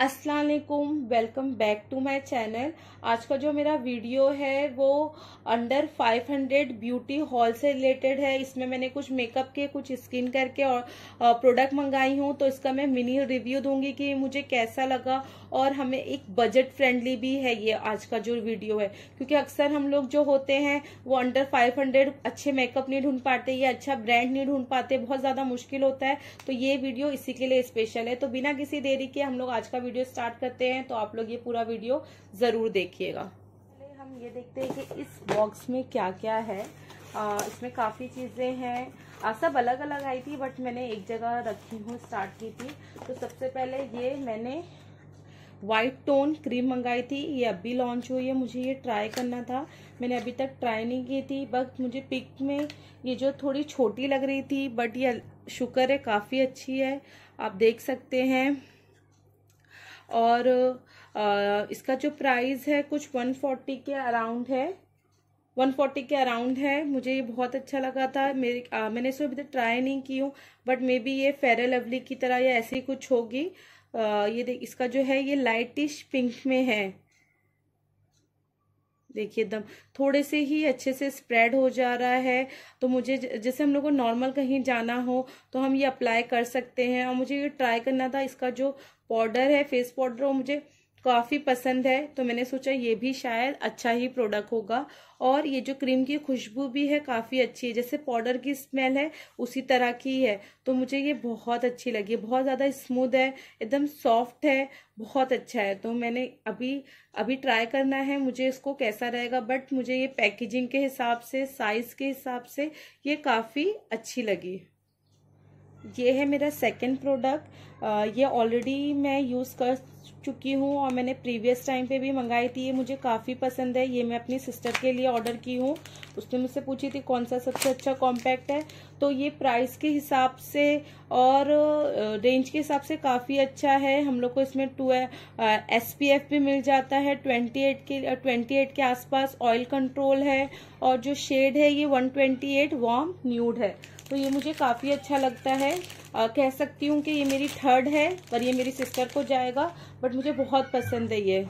असलकुम welcome back to my channel आज का जो मेरा वीडियो है वो अंडर 500 ब्यूटी हॉल से रिलेटेड है इसमें मैंने कुछ मेकअप के कुछ स्किन करके और प्रोडक्ट मंगाई हूँ तो इसका मैं मिनी रिव्यू दूंगी कि मुझे कैसा लगा और हमें एक बजट फ्रेंडली भी है ये आज का जो वीडियो है क्योंकि अक्सर हम लोग जो होते हैं वो अंडर 500 अच्छे मेकअप नहीं ढूंढ पाते या अच्छा ब्रांड नहीं ढूंढ पाते बहुत ज़्यादा मुश्किल होता है तो ये वीडियो इसी के लिए स्पेशल है तो बिना किसी देरी के हम लोग आज का वीडियो स्टार्ट करते हैं तो आप लोग ये पूरा वीडियो ज़रूर देखिएगा हम ये देखते हैं कि इस बॉक्स में क्या क्या है आ, इसमें काफ़ी चीज़ें हैं सब अलग अलग आई थी बट मैंने एक जगह रखी हूँ स्टार्ट की थी तो सबसे पहले ये मैंने वाइट टोन क्रीम मंगाई थी ये अभी लॉन्च हुई है मुझे ये ट्राई करना था मैंने अभी तक ट्राई नहीं की थी बट मुझे पिक में ये जो थोड़ी छोटी लग रही थी बट ये शुक्र है काफ़ी अच्छी है आप देख सकते हैं और इसका जो प्राइस है कुछ वन फोर्टी के अराउंड है वन फोर्टी के अराउंड है मुझे ये बहुत अच्छा लगा था मेरे आ, मैंने इसको अभी तक ट्राई नहीं की हूँ बट मे बी ये फेरे लवली की तरह या ऐसी कुछ होगी ये देख इसका जो है ये लाइटिश पिंक में है देखिए एकदम थोड़े से ही अच्छे से स्प्रेड हो जा रहा है तो मुझे जैसे हम लोग को नॉर्मल कहीं जाना हो तो हम ये अप्लाई कर सकते हैं और मुझे ये ट्राई करना था इसका जो पाउडर है फेस पाउडर वो मुझे काफ़ी पसंद है तो मैंने सोचा ये भी शायद अच्छा ही प्रोडक्ट होगा और ये जो क्रीम की खुशबू भी है काफ़ी अच्छी है जैसे पाउडर की स्मेल है उसी तरह की है तो मुझे ये बहुत अच्छी लगी बहुत ज़्यादा स्मूथ है एकदम सॉफ्ट है बहुत अच्छा है तो मैंने अभी अभी ट्राई करना है मुझे इसको कैसा रहेगा बट मुझे ये पैकेजिंग के हिसाब से साइज़ के हिसाब से ये काफ़ी अच्छी लगी ये है मेरा सेकंड प्रोडक्ट ये ऑलरेडी मैं यूज़ कर चुकी हूँ और मैंने प्रीवियस टाइम पे भी मंगाई थी ये मुझे काफ़ी पसंद है ये मैं अपनी सिस्टर के लिए ऑर्डर की हूँ उसने मुझसे पूछी थी कौन सा सबसे अच्छा कॉम्पैक्ट है तो ये प्राइस के हिसाब से और रेंज के हिसाब से काफ़ी अच्छा है हम लोग को इसमें टू एस पी एफ भी मिल जाता है ट्वेंटी एट के ट्वेंटी एट के आसपास ऑयल कंट्रोल है और जो शेड है ये one twenty eight warm nude है तो ये मुझे काफ़ी अच्छा लगता है आ, कह सकती हूँ कि ये मेरी थर्ड है पर ये मेरी सिस्टर को जाएगा बट मुझे बहुत पसंद है ये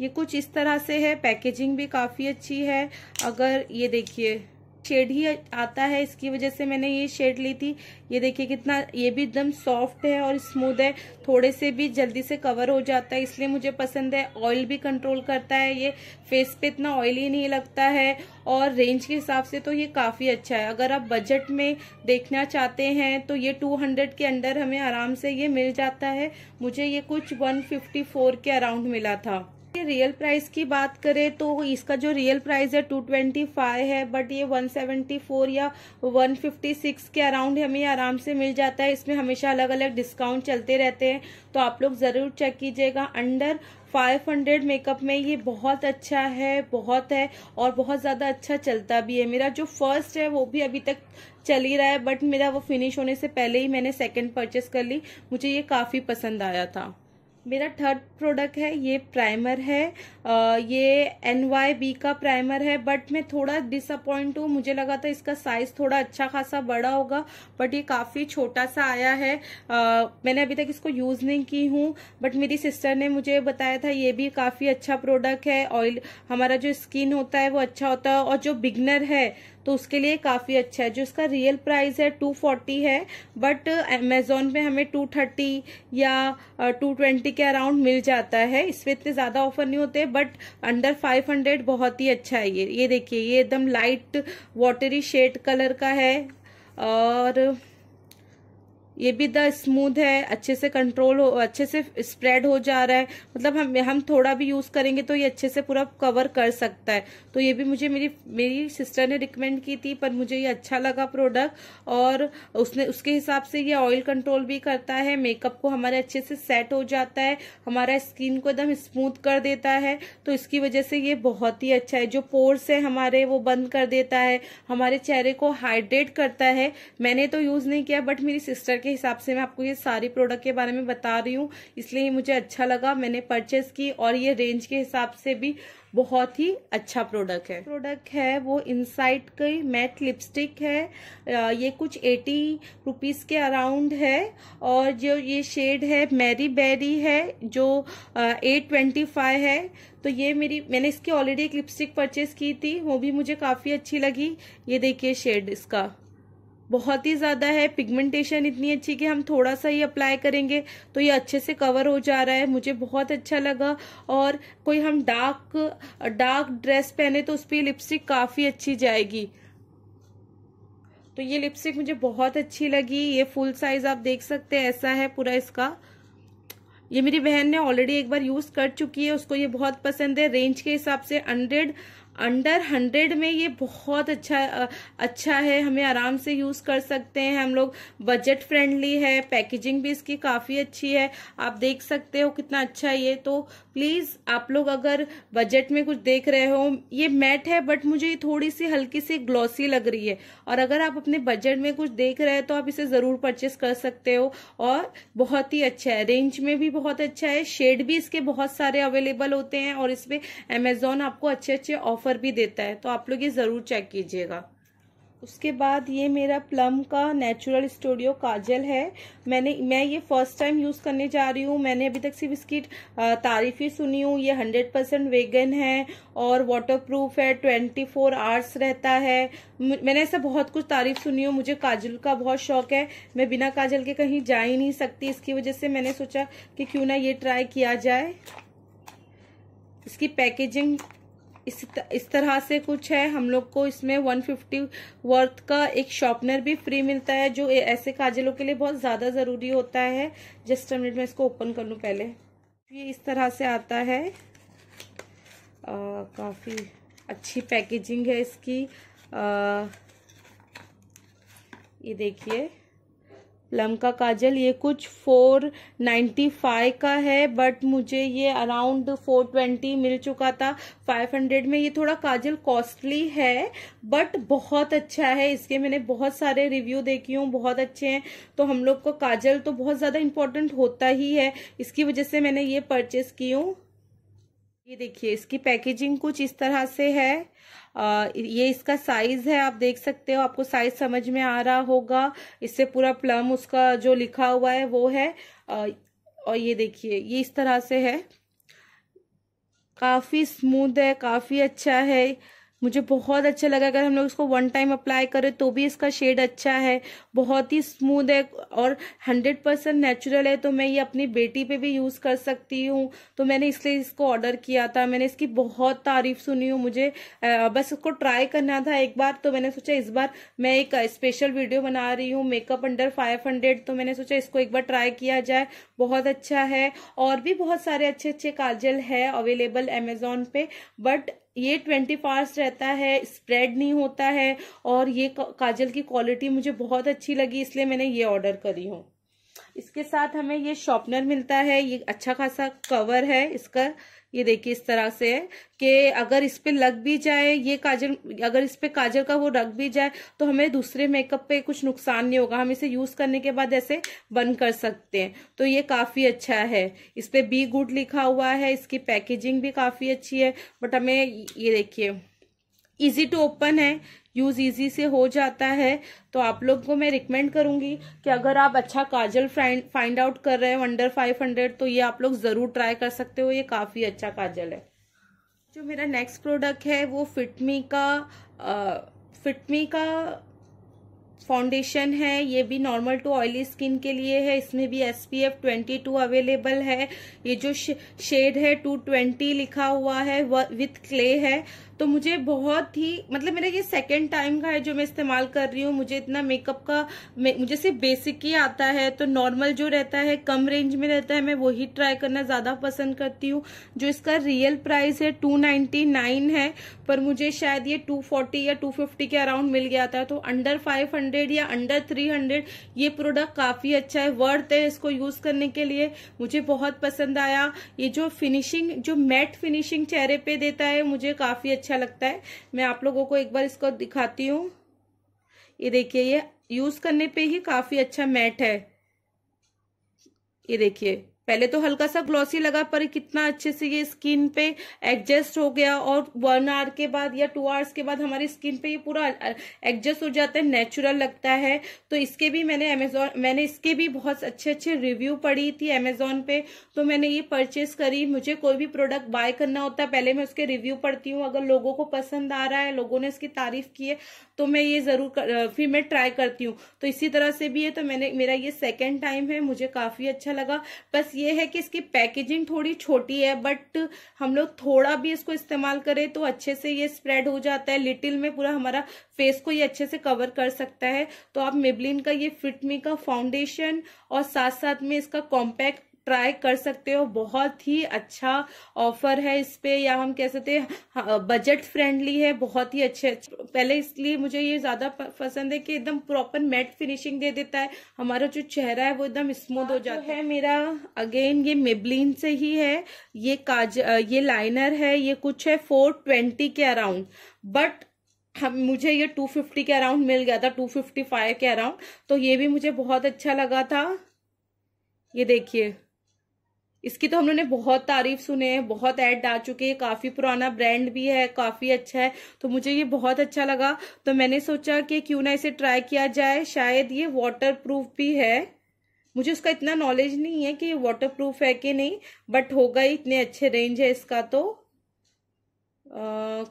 ये कुछ इस तरह से है पैकेजिंग भी काफ़ी अच्छी है अगर ये देखिए शेड ही आता है इसकी वजह से मैंने ये शेड ली थी ये देखिए कितना ये भी एकदम सॉफ्ट है और स्मूद है थोड़े से भी जल्दी से कवर हो जाता है इसलिए मुझे पसंद है ऑयल भी कंट्रोल करता है ये फेस पे इतना ऑयली नहीं लगता है और रेंज के हिसाब से तो ये काफ़ी अच्छा है अगर आप बजट में देखना चाहते हैं तो ये टू हंड्रेड के अंडर हमें आराम से ये मिल जाता है मुझे ये कुछ वन फिफ्टी फोर के अराउंड मिला था रियल प्राइस की बात करें तो इसका जो रियल प्राइस है टू ट्वेंटी फाइव है बट ये वन सेवेंटी फोर या वन फिफ्टी सिक्स के अराउंड हमें आराम से मिल जाता है इसमें हमेशा अलग अलग डिस्काउंट चलते रहते हैं तो आप लोग ज़रूर चेक कीजिएगा अंडर 500 मेकअप में ये बहुत अच्छा है बहुत है और बहुत ज़्यादा अच्छा चलता भी है मेरा जो फर्स्ट है वो भी अभी तक चल ही रहा है बट मेरा वो फिनिश होने से पहले ही मैंने सेकंड परचेस कर ली मुझे ये काफ़ी पसंद आया था मेरा थर्ड प्रोडक्ट है ये प्राइमर है आ, ये एन वाई बी का प्राइमर है बट मैं थोड़ा डिसअपॉइंट हूँ मुझे लगा था इसका साइज थोड़ा अच्छा खासा बड़ा होगा बट ये काफ़ी छोटा सा आया है आ, मैंने अभी तक इसको यूज़ नहीं की हूँ बट मेरी सिस्टर ने मुझे बताया था ये भी काफ़ी अच्छा प्रोडक्ट है ऑयल हमारा जो स्किन होता है वो अच्छा होता है और जो बिगनर है तो उसके लिए काफ़ी अच्छा है जो इसका रियल प्राइस है टू फोर्टी है बट अमेजोन पे हमें टू थर्टी या टू ट्वेंटी के अराउंड मिल जाता है इस पर इतने ज़्यादा ऑफर नहीं होते बट अंडर फाइव हंड्रेड बहुत ही अच्छा है ये ये देखिए ये एकदम लाइट वाटरी शेड कलर का है और ये भी द स्मूथ है अच्छे से कंट्रोल हो अच्छे से स्प्रेड हो जा रहा है मतलब हम हम थोड़ा भी यूज़ करेंगे तो ये अच्छे से पूरा कवर कर सकता है तो ये भी मुझे मेरी मेरी सिस्टर ने रिकमेंड की थी पर मुझे ये अच्छा लगा प्रोडक्ट और उसने उसके हिसाब से ये ऑयल कंट्रोल भी करता है मेकअप को हमारे अच्छे से सेट हो जाता है हमारा स्किन को एकदम स्मूथ कर देता है तो इसकी वजह से ये बहुत ही अच्छा है जो पोर्स है हमारे वो बंद कर देता है हमारे चेहरे को हाइड्रेट करता है मैंने तो यूज़ नहीं किया बट मेरी सिस्टर के हिसाब से मैं आपको ये सारी प्रोडक्ट के बारे में बता रही हूँ इसलिए मुझे अच्छा लगा मैंने परचेस की और ये रेंज के हिसाब से भी बहुत ही अच्छा प्रोडक्ट है प्रोडक्ट है वो इनसाइट का मैट लिपस्टिक है ये कुछ एटी रुपीज़ के अराउंड है और जो ये शेड है मैरी बेरी है जो एट ट्वेंटी फाइव है तो ये मेरी मैंने इसकी ऑलरेडी एक लिपस्टिक परचेस की थी वो भी मुझे काफ़ी अच्छी लगी ये देखिए शेड इसका बहुत ही ज़्यादा है पिगमेंटेशन इतनी अच्छी कि हम थोड़ा सा ही अप्लाई करेंगे तो ये अच्छे से कवर हो जा रहा है मुझे बहुत अच्छा लगा और कोई हम डार्क डार्क ड्रेस पहने तो उस पर लिपस्टिक काफ़ी अच्छी जाएगी तो ये लिपस्टिक मुझे बहुत अच्छी लगी ये फुल साइज आप देख सकते हैं ऐसा है पूरा इसका ये मेरी बहन ने ऑलरेडी एक बार यूज़ कर चुकी है उसको ये बहुत पसंद है रेंज के हिसाब से हंड्रेड अंडर हंड्रेड में ये बहुत अच्छा अच्छा है हमें आराम से यूज़ कर सकते हैं हम लोग बजट फ्रेंडली है पैकेजिंग भी इसकी काफ़ी अच्छी है आप देख सकते हो कितना अच्छा है ये तो प्लीज़ आप लोग अगर बजट में कुछ देख रहे हो ये मैट है बट मुझे ये थोड़ी सी हल्की सी ग्लॉसी लग रही है और अगर आप अपने बजट में कुछ देख रहे हैं तो आप इसे ज़रूर परचेस कर सकते हो और बहुत ही अच्छा है रेंज में भी बहुत अच्छा है शेड भी इसके बहुत सारे अवेलेबल होते हैं और इस पर अमेजोन आपको अच्छे अच्छे ऑफर भी देता है तो आप लोग ये ज़रूर चेक कीजिएगा उसके बाद ये मेरा प्लम का नेचुरल स्टूडियो काजल है मैंने मैं ये फर्स्ट टाइम यूज़ करने जा रही हूँ मैंने अभी तक सिर्फ इसकी तारीफ ही सुनी हूँ ये हंड्रेड परसेंट वेगन है और वाटर प्रूफ है ट्वेंटी फोर आवर्स रहता है मैंने ऐसा बहुत कुछ तारीफ सुनी हूँ मुझे काजल का बहुत शौक है मैं बिना काजल के कहीं जा ही नहीं सकती इसकी वजह से मैंने सोचा कि क्यों ना ये ट्राई किया जाए इसकी पैकेजिंग इस इस तरह से कुछ है हम लोग को इसमें 150 वर्थ का एक शॉर्पनर भी फ्री मिलता है जो ऐसे काजलों के लिए बहुत ज़्यादा ज़रूरी होता है जस्ट मिनट में इसको ओपन कर लूँ पहले ये इस तरह से आता है काफ़ी अच्छी पैकेजिंग है इसकी आ, ये देखिए लम का काजल ये कुछ फोर नाइन्टी फाइव का है बट मुझे ये अराउंड फोर ट्वेंटी मिल चुका था फाइव हंड्रेड में ये थोड़ा काजल कॉस्टली है बट बहुत अच्छा है इसके मैंने बहुत सारे रिव्यू देखी हूँ बहुत अच्छे हैं तो हम लोग को काजल तो बहुत ज़्यादा इम्पोर्टेंट होता ही है इसकी वजह से मैंने ये परचेस की हूँ ये देखिए इसकी पैकेजिंग कुछ इस तरह से है आ, ये इसका साइज है आप देख सकते हो आपको साइज समझ में आ रहा होगा इससे पूरा प्लम उसका जो लिखा हुआ है वो है आ, और ये देखिए ये इस तरह से है काफ़ी स्मूथ है काफ़ी अच्छा है मुझे बहुत अच्छा लगा अगर हम लोग इसको वन टाइम अप्लाई करें तो भी इसका शेड अच्छा है बहुत ही स्मूद है और हंड्रेड परसेंट नेचुरल है तो मैं ये अपनी बेटी पे भी यूज़ कर सकती हूँ तो मैंने इसलिए इसको ऑर्डर किया था मैंने इसकी बहुत तारीफ सुनी हूँ मुझे आ, बस इसको ट्राई करना था एक बार तो मैंने सोचा इस बार मैं एक स्पेशल वीडियो बना रही हूँ मेकअप अंडर फाइव हंड्रेड तो मैंने सोचा इसको एक बार ट्राई किया जाए बहुत अच्छा है और भी बहुत सारे अच्छे अच्छे काजल है अवेलेबल अमेजोन पे बट ये ट्वेंटी फास्ट रहता है स्प्रेड नहीं होता है और ये काजल की क्वालिटी मुझे बहुत अच्छी लगी इसलिए मैंने ये ऑर्डर करी हूँ इसके साथ हमें ये शॉपनर मिलता है ये अच्छा खासा कवर है इसका ये देखिए इस तरह से कि अगर इस पे लग भी जाए ये काजल अगर इस पे काजल का वो रख भी जाए तो हमें दूसरे मेकअप पे कुछ नुकसान नहीं होगा हम इसे यूज करने के बाद ऐसे बंद कर सकते हैं तो ये काफी अच्छा है इस पे बी गुड लिखा हुआ है इसकी पैकेजिंग भी काफी अच्छी है बट हमें ये देखिए इजी टू ओपन है यूज़ इजी से हो जाता है तो आप लोग को मैं रिकमेंड करूँगी कि अगर आप अच्छा काजल फाइंड आउट कर रहे हो अंडर फाइव हंड्रेड तो ये आप लोग ज़रूर ट्राई कर सकते हो ये काफ़ी अच्छा काजल है जो मेरा नेक्स्ट प्रोडक्ट है वो फिटमी का फिटमी का फाउंडेशन है ये भी नॉर्मल टू ऑयली स्किन के लिए है इसमें भी S P F twenty two available है ये जो शेड है टू ट्वेंटी लिखा हुआ है विथ क्ले है तो मुझे बहुत ही मतलब मेरा ये सेकेंड टाइम का है जो मैं इस्तेमाल कर रही हूँ मुझे इतना मेकअप का मुझे सिर्फ बेसिक ही आता है तो नॉर्मल जो रहता है कम रेंज में रहता है मैं वही ट्राई करना ज़्यादा पसंद करती हूँ जो इसका रियल प्राइस है टू नाइन्टी नाइन है पर मुझे शायद ये 240 या 250 के अराउंड मिल गया था तो अंडर 500 या अंडर 300 ये प्रोडक्ट काफ़ी अच्छा है वर्थ है इसको यूज़ करने के लिए मुझे बहुत पसंद आया ये जो फिनिशिंग जो मैट फिनिशिंग चेहरे पे देता है मुझे काफ़ी अच्छा लगता है मैं आप लोगों को एक बार इसको दिखाती हूँ ये देखिए ये यूज़ करने पे ही काफ़ी अच्छा मैट है ये देखिए पहले तो हल्का सा ग्लॉसी लगा पर कितना अच्छे से ये स्किन पे एडजस्ट हो गया और वन आवर के बाद या टू आवर्स के बाद हमारी स्किन पे ये पूरा एडजस्ट हो जाता है नेचुरल लगता है तो इसके भी मैंने अमेजोन मैंने इसके भी बहुत अच्छे अच्छे रिव्यू पढ़ी थी अमेजोन पे तो मैंने ये परचेस करी मुझे कोई भी प्रोडक्ट बाय करना होता है पहले मैं उसके रिव्यू पढ़ती हूँ अगर लोगों को पसंद आ रहा है लोगों ने इसकी तारीफ की है तो मैं ये जरूर कर, फिर मैं ट्राई करती हूँ तो इसी तरह से भी है तो मैंने मेरा ये सेकेंड टाइम है मुझे काफी अच्छा लगा बस ये है कि इसकी पैकेजिंग थोड़ी छोटी है बट हम लोग थोड़ा भी इसको इस्तेमाल करें तो अच्छे से ये स्प्रेड हो जाता है लिटिल में पूरा हमारा फेस को ये अच्छे से कवर कर सकता है तो आप मेबलिन का ये फिटमी का फाउंडेशन और साथ साथ में इसका कॉम्पैक्ट ट्राई कर सकते हो बहुत ही अच्छा ऑफर है इस पे या हम कह सकते हैं बजट फ्रेंडली है बहुत ही अच्छे पहले इसलिए मुझे ये ज़्यादा पसंद है कि एकदम प्रॉपर मैट फिनिशिंग दे देता है हमारा जो चेहरा है वो एकदम स्मूथ हो हाँ, तो जाता है मेरा अगेन ये मेबलिन से ही है ये काज ये लाइनर है ये कुछ है फोर ट्वेंटी के अराउंड बट हम मुझे ये टू फिफ्टी के अराउंड मिल गया था टू फिफ्टी फाइव के अराउंड तो ये भी मुझे बहुत अच्छा लगा था ये देखिए इसकी तो हम लोगों ने बहुत तारीफ सुने हैं बहुत ऐड आ चुके हैं काफ़ी पुराना ब्रांड भी है काफ़ी अच्छा है तो मुझे ये बहुत अच्छा लगा तो मैंने सोचा कि क्यों ना इसे ट्राई किया जाए शायद ये वाटर प्रूफ भी है मुझे उसका इतना नॉलेज नहीं है कि ये वाटर प्रूफ है कि नहीं बट होगा ही इतने अच्छे रेंज है इसका तो आ,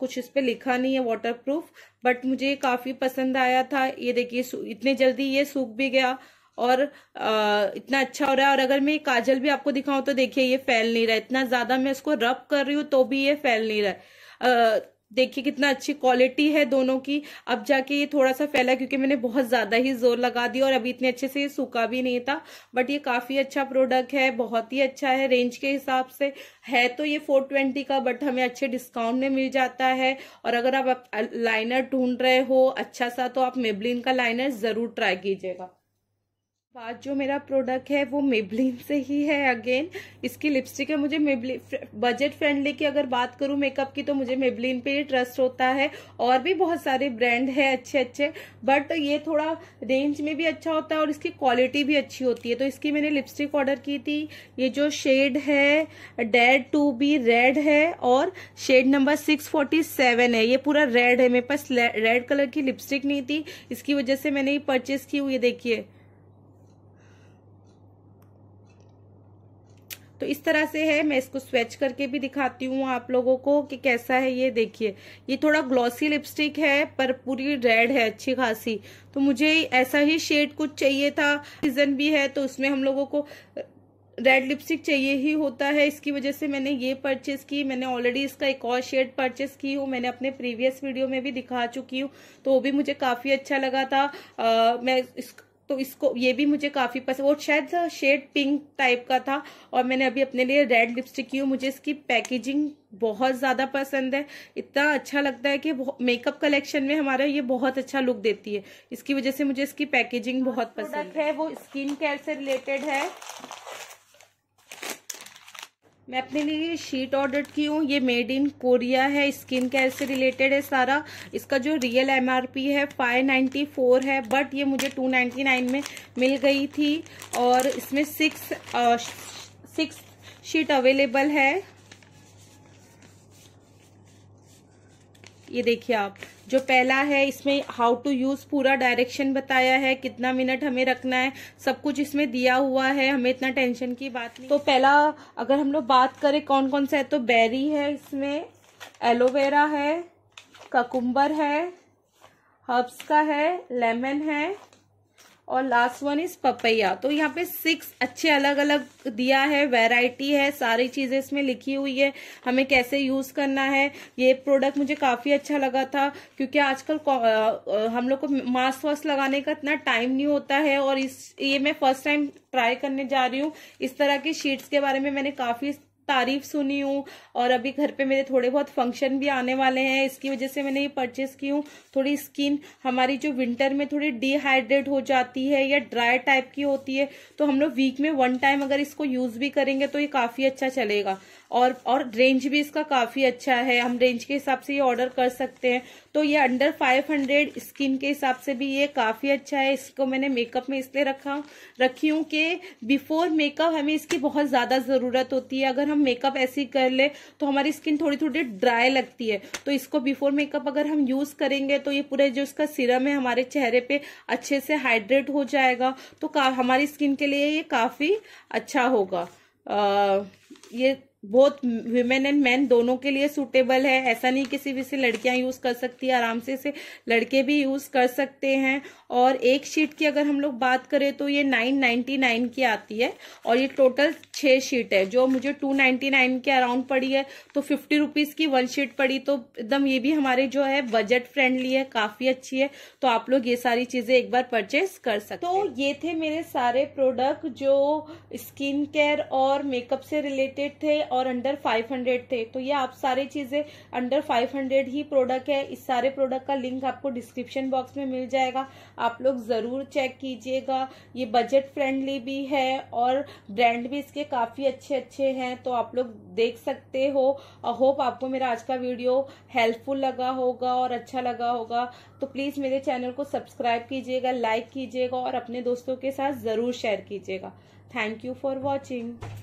कुछ इस पर लिखा नहीं है वाटर प्रूफ बट मुझे काफ़ी पसंद आया था ये देखिए इतने जल्दी ये सूख भी गया और आ, इतना अच्छा हो रहा है और अगर मैं काजल भी आपको दिखाऊं तो देखिए ये फैल नहीं रहा इतना ज्यादा मैं इसको रब कर रही हूँ तो भी ये फैल नहीं रहा है देखिए कितना अच्छी क्वालिटी है दोनों की अब जाके ये थोड़ा सा फैला क्योंकि मैंने बहुत ज़्यादा ही जोर लगा दिया और अभी इतने अच्छे से ये सूखा भी नहीं था बट ये काफ़ी अच्छा प्रोडक्ट है बहुत ही अच्छा है रेंज के हिसाब से है तो ये फोर ट्वेंटी का बट हमें अच्छे डिस्काउंट में मिल जाता है और अगर आप लाइनर ढूंढ रहे हो अच्छा सा तो आप मेबलिन का लाइनर ज़रूर ट्राई कीजिएगा बाद जो मेरा प्रोडक्ट है वो मेबलिन से ही है अगेन इसकी लिपस्टिक है मुझे मेबलिन बजट फ्रेंडली की अगर बात करूँ मेकअप की तो मुझे मेबलिन पे ही ट्रस्ट होता है और भी बहुत सारे ब्रांड है अच्छे अच्छे बट ये थोड़ा रेंज में भी अच्छा होता है और इसकी क्वालिटी भी अच्छी होती है तो इसकी मैंने लिपस्टिक ऑर्डर की थी ये जो शेड है डेड टू बी रेड है और शेड नंबर सिक्स है ये पूरा रेड है मेरे पास रेड कलर की लिपस्टिक नहीं थी इसकी वजह से मैंने ये परचेज की हुई देखिए तो इस तरह से है मैं इसको स्वेच करके भी दिखाती हूँ आप लोगों को कि कैसा है ये देखिए ये थोड़ा ग्लॉसी लिपस्टिक है पर पूरी रेड है अच्छी खासी तो मुझे ऐसा ही शेड कुछ चाहिए था सीजन भी है तो उसमें हम लोगों को रेड लिपस्टिक चाहिए ही होता है इसकी वजह से मैंने ये परचेस की मैंने ऑलरेडी इसका एक और शेड परचेस की हूँ मैंने अपने प्रीवियस वीडियो में भी दिखा चुकी हूँ तो वो भी मुझे काफ़ी अच्छा लगा था आ, मैं इस तो इसको ये भी मुझे काफ़ी पसंद और शायद शेड पिंक टाइप का था और मैंने अभी अपने लिए रेड लिपस्टिक की हूँ मुझे इसकी पैकेजिंग बहुत ज़्यादा पसंद है इतना अच्छा लगता है कि मेकअप कलेक्शन में हमारा ये बहुत अच्छा लुक देती है इसकी वजह से मुझे इसकी पैकेजिंग बहुत पसंद है वो स्किन केयर से रिलेटेड है मैं अपने लिए ये शीट ऑर्डर की हूँ ये मेड इन कोरिया है स्किन केयर से रिलेटेड है सारा इसका जो रियल एमआरपी है 594 है बट ये मुझे 299 में मिल गई थी और इसमें सिक्स सिक्स शीट अवेलेबल है ये देखिए आप जो पहला है इसमें हाउ टू यूज पूरा डायरेक्शन बताया है कितना मिनट हमें रखना है सब कुछ इसमें दिया हुआ है हमें इतना टेंशन की बात नहीं तो पहला अगर हम लोग बात करें कौन कौन सा है तो बेरी है इसमें एलोवेरा है ककुम्बर है हर्ब्स का है लेमन है और लास्ट वन इज पपैया तो यहाँ पे सिक्स अच्छे अलग अलग दिया है वैरायटी है सारी चीजें इसमें लिखी हुई है हमें कैसे यूज करना है ये प्रोडक्ट मुझे काफी अच्छा लगा था क्योंकि आजकल हम लोग को मास्क वास्क लगाने का इतना टाइम नहीं होता है और इस ये मैं फर्स्ट टाइम ट्राई करने जा रही हूँ इस तरह की शीट्स के बारे में मैंने काफी तारीफ सुनी हूँ और अभी घर पे मेरे थोड़े बहुत फंक्शन भी आने वाले हैं इसकी वजह से मैंने ये परचेस की हूँ थोड़ी स्किन हमारी जो विंटर में थोड़ी डिहाइड्रेट हो जाती है या ड्राई टाइप की होती है तो हम लोग वीक में वन टाइम अगर इसको यूज भी करेंगे तो ये काफी अच्छा चलेगा और और रेंज भी इसका काफी अच्छा है हम रेंज के हिसाब से ये ऑर्डर कर सकते हैं तो ये अंडर फाइव हंड्रेड स्किन के हिसाब से भी ये काफी अच्छा है इसको मैंने मेकअप में इसलिए रखा रखी हूँ कि बिफोर मेकअप हमें इसकी बहुत ज्यादा जरूरत होती है अगर हम मेकअप ऐसे कर ले तो हमारी स्किन थोड़ी थोड़ी ड्राई लगती है तो इसको बिफोर मेकअप अगर हम यूज करेंगे तो ये पूरा जो इसका सिरम है हमारे चेहरे पे अच्छे से हाइड्रेट हो जाएगा तो हमारी स्किन के लिए ये काफी अच्छा होगा आ, ये बहुत वुमेन एंड मैन दोनों के लिए सूटेबल है ऐसा नहीं किसी भी से लड़कियां यूज कर सकती है आराम से इसे लड़के भी यूज कर सकते हैं और एक शीट की अगर हम लोग बात करें तो ये नाइन नाइन्टी नाइन की आती है और ये टोटल छह शीट है जो मुझे टू नाइन्टी नाइन के अराउंड पड़ी है तो फिफ्टी रुपीज़ की वन शीट पड़ी तो एकदम ये भी हमारे जो है बजट फ्रेंडली है काफ़ी अच्छी है तो आप लोग ये सारी चीज़ें एक बार परचेज कर सकते तो ये थे मेरे सारे प्रोडक्ट जो स्किन केयर और मेकअप से रिलेटेड थे और अंडर 500 थे तो ये आप सारे चीज़ें अंडर 500 ही प्रोडक्ट है इस सारे प्रोडक्ट का लिंक आपको डिस्क्रिप्शन बॉक्स में मिल जाएगा आप लोग ज़रूर चेक कीजिएगा ये बजट फ्रेंडली भी है और ब्रांड भी इसके काफ़ी अच्छे अच्छे हैं तो आप लोग देख सकते हो आई होप आपको मेरा आज का वीडियो हेल्पफुल लगा होगा और अच्छा लगा होगा तो प्लीज़ मेरे चैनल को सब्सक्राइब कीजिएगा लाइक कीजिएगा और अपने दोस्तों के साथ ज़रूर शेयर कीजिएगा थैंक यू फॉर वॉचिंग